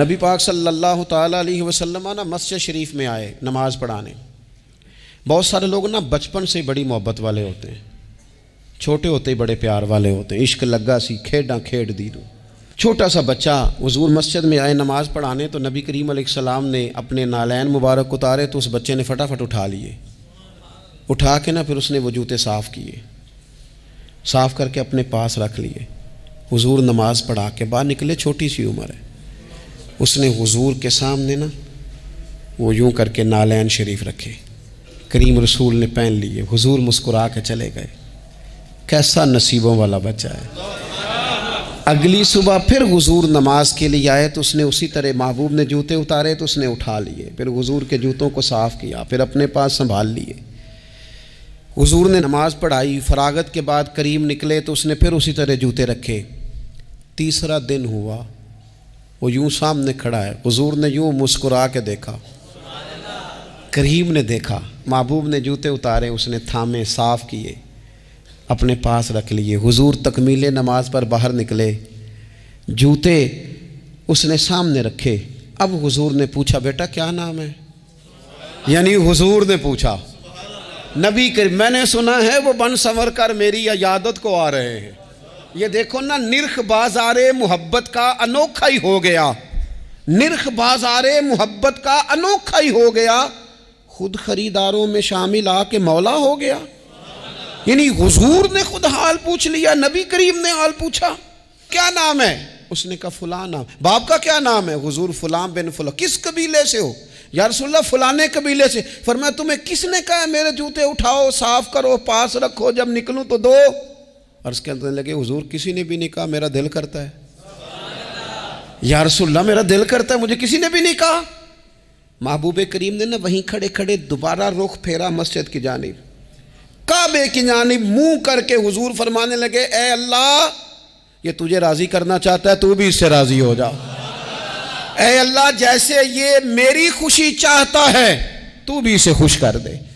नबी पाक सल्लल्लाहु अलैहि वसल्लम ना मस्जिद शरीफ में आए नमाज़ पढ़ाने बहुत सारे लोग ना बचपन से बड़ी मोहब्बत वाले होते हैं छोटे होते ही बड़े प्यार वाले होते हैं इश्क लगा सी खेडा खेड दी दो छोटा सा बच्चा हजूर मस्जिद में आए नमाज़ पढ़ाने तो नबी करीम सलाम ने अपने नालैन मुबारक उतारे तो उस बच्चे ने फटाफट उठा लिए उठा के ना फिर उसने वो जूते साफ़ किए साफ़ करके अपने पास रख लिए हुजूर नमाज़ पढ़ा के बाहर निकले छोटी सी उम्र है उसने हुजूर के सामने ना वो यूं करके नालैन शरीफ रखे करीम रसूल ने पहन लिए हुजूर मुस्कुरा के चले गए कैसा नसीबों वाला बच्चा है अगली सुबह फिर हुजूर नमाज के लिए आए तो उसने उसी तरह महबूब ने जूते उतारे तो उसने उठा लिए फिर हुजूर के जूतों को साफ़ किया फिर अपने पास संभाल लिए हुजूर ने नमाज़ पढ़ाई फरागत के बाद करीम निकले तो उसने फिर उसी तरह जूते रखे तीसरा दिन हुआ वो यूं सामने खड़ा है हजूर ने यूं मुस्कुरा के देखा करीब ने देखा महबूब ने जूते उतारे उसने थामे साफ़ किए अपने पास रख लिए हुजूर तकमीले नमाज पर बाहर निकले जूते उसने सामने रखे अब हुजूर ने पूछा बेटा क्या नाम है यानी हुजूर ने पूछा नबी कर मैंने सुना है वो बन संवर कर मेरी यादत को आ रहे हैं ये देखो ना निरख बाजार मोहब्बत का अनोखा ही हो गया निरख बाजार मोहब्बत का अनोखा ही हो गया खुद खरीदारों में शामिल आके मौला हो गया यानी हुजूर ने खुद हाल पूछ लिया नबी करीम ने हाल पूछा क्या नाम है उसने कहा फुला नाम बाप का क्या नाम है हुजूर फुलाम बिन फुला किस कबीले से हो या रसुल्ला फुलाने कबीले से फरमाया तुम्हें किसने कहा मेरे जूते उठाओ साफ करो पास रखो जब निकलूं तो दो अर्ज करने लगे हुजूर किसी ने भी नहीं कहा मेरा दिल करता है यार सुल्ला मेरा दिल करता है मुझे किसी ने भी नहीं कहा महबूब करीम ने ना वहीं खड़े खड़े दोबारा रुख फेरा मस्जिद की जानब काबे की जानब मुंह करके हुजूर फरमाने लगे ए अल्लाह ये तुझे राज़ी करना चाहता है तू भी इससे राज़ी हो जा ए अल्लाह जैसे ये मेरी खुशी चाहता है तू भी इसे खुश कर दे